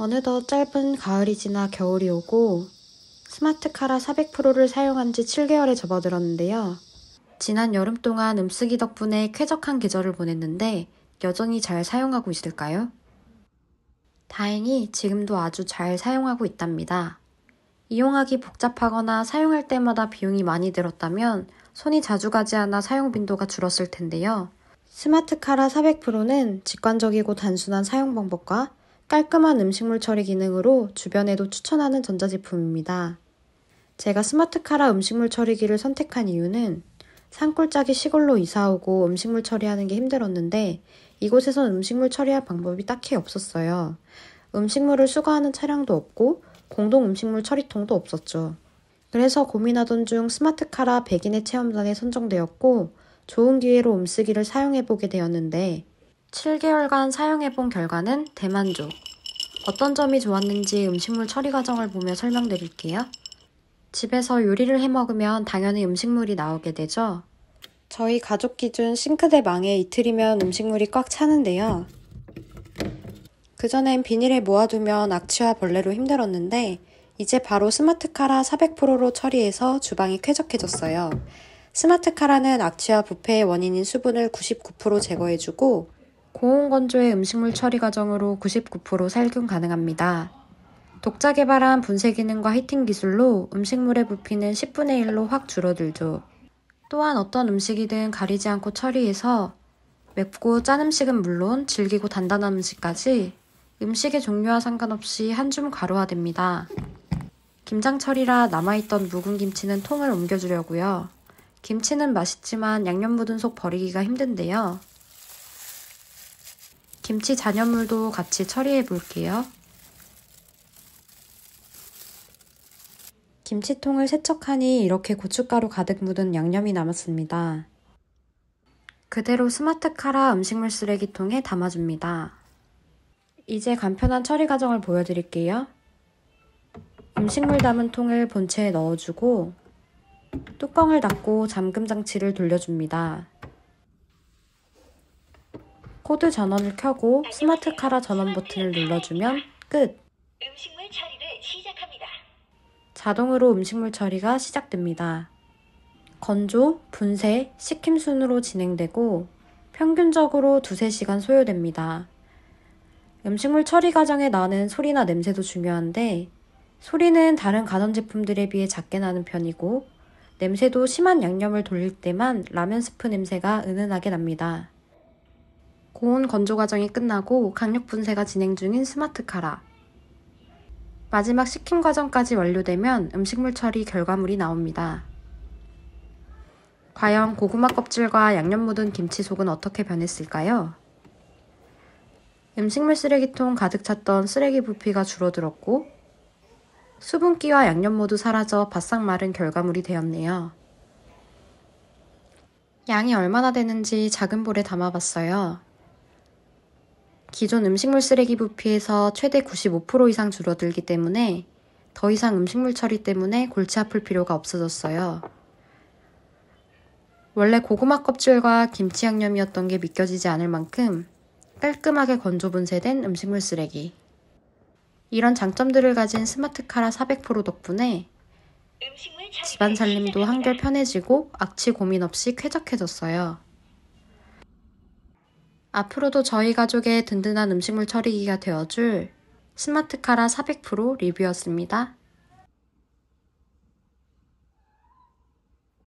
어느덧 짧은 가을이 지나 겨울이 오고 스마트 카라 400%를 사용한 지 7개월에 접어들었는데요. 지난 여름 동안 음쓰기 덕분에 쾌적한 계절을 보냈는데 여전히 잘 사용하고 있을까요? 다행히 지금도 아주 잘 사용하고 있답니다. 이용하기 복잡하거나 사용할 때마다 비용이 많이 들었다면 손이 자주 가지 않아 사용 빈도가 줄었을 텐데요. 스마트 카라 400%는 직관적이고 단순한 사용 방법과 깔끔한 음식물 처리 기능으로 주변에도 추천하는 전자제품입니다. 제가 스마트카라 음식물 처리기를 선택한 이유는 산골짜기 시골로 이사오고 음식물 처리하는 게 힘들었는데 이곳에선 음식물 처리할 방법이 딱히 없었어요. 음식물을 수거하는 차량도 없고 공동 음식물 처리통도 없었죠. 그래서 고민하던 중 스마트카라 백인의 체험단에 선정되었고 좋은 기회로 음쓰기를 사용해보게 되었는데 7개월간 사용해본 결과는 대만족. 어떤 점이 좋았는지 음식물 처리 과정을 보며 설명드릴게요. 집에서 요리를 해 먹으면 당연히 음식물이 나오게 되죠. 저희 가족 기준 싱크대 망에 이틀이면 음식물이 꽉 차는데요. 그전엔 비닐에 모아두면 악취와 벌레로 힘들었는데 이제 바로 스마트카라 400%로 처리해서 주방이 쾌적해졌어요. 스마트카라는 악취와 부패의 원인인 수분을 99% 제거해주고 고온건조의 음식물 처리 과정으로 99% 살균 가능합니다. 독자 개발한 분쇄 기능과 히팅 기술로 음식물의 부피는 10분의 1로 확 줄어들죠. 또한 어떤 음식이든 가리지 않고 처리해서 맵고 짠 음식은 물론 질기고 단단한 음식까지 음식의 종류와 상관없이 한 줌 가루화됩니다. 김장철이라 남아있던 묵은 김치는 통을 옮겨주려고요. 김치는 맛있지만 양념 묻은 속 버리기가 힘든데요. 김치 잔여물도 같이 처리해 볼게요. 김치통을 세척하니 이렇게 고춧가루 가득 묻은 양념이 남았습니다. 그대로 스마트 카라 음식물 쓰레기통에 담아줍니다. 이제 간편한 처리 과정을 보여드릴게요. 음식물 담은 통을 본체에 넣어주고 뚜껑을 닫고 잠금 장치를 돌려줍니다. 코드 전원을 켜고 스마트 카라 전원 버튼을 눌러주면 끝! 음식물 처리를 시작합니다. 자동으로 음식물 처리가 시작됩니다. 건조, 분쇄, 식힘 순으로 진행되고 평균적으로 두세 시간 소요됩니다. 음식물 처리 과정에 나는 소리나 냄새도 중요한데 소리는 다른 가전 제품들에 비해 작게 나는 편이고 냄새도 심한 양념을 돌릴 때만 라면 스프 냄새가 은은하게 납니다. 고온 건조 과정이 끝나고 강력 분쇄가 진행 중인 스마트 카라. 마지막 식힘 과정까지 완료되면 음식물 처리 결과물이 나옵니다. 과연 고구마 껍질과 양념 묻은 김치 속은 어떻게 변했을까요? 음식물 쓰레기통 가득 찼던 쓰레기 부피가 줄어들었고 수분기와 양념 모두 사라져 바싹 마른 결과물이 되었네요. 양이 얼마나 되는지 작은 볼에 담아봤어요. 기존 음식물 쓰레기 부피에서 최대 95% 이상 줄어들기 때문에 더 이상 음식물 처리 때문에 골치 아플 필요가 없어졌어요. 원래 고구마 껍질과 김치 양념이었던 게 믿겨지지 않을 만큼 깔끔하게 건조 분쇄된 음식물 쓰레기. 이런 장점들을 가진 스마트카라 400% 덕분에 집안 살림도 한결 편해지고 악취 고민 없이 쾌적해졌어요. 앞으로도 저희 가족의 든든한 음식물 처리기가 되어줄 스마트카라 400% 리뷰였습니다.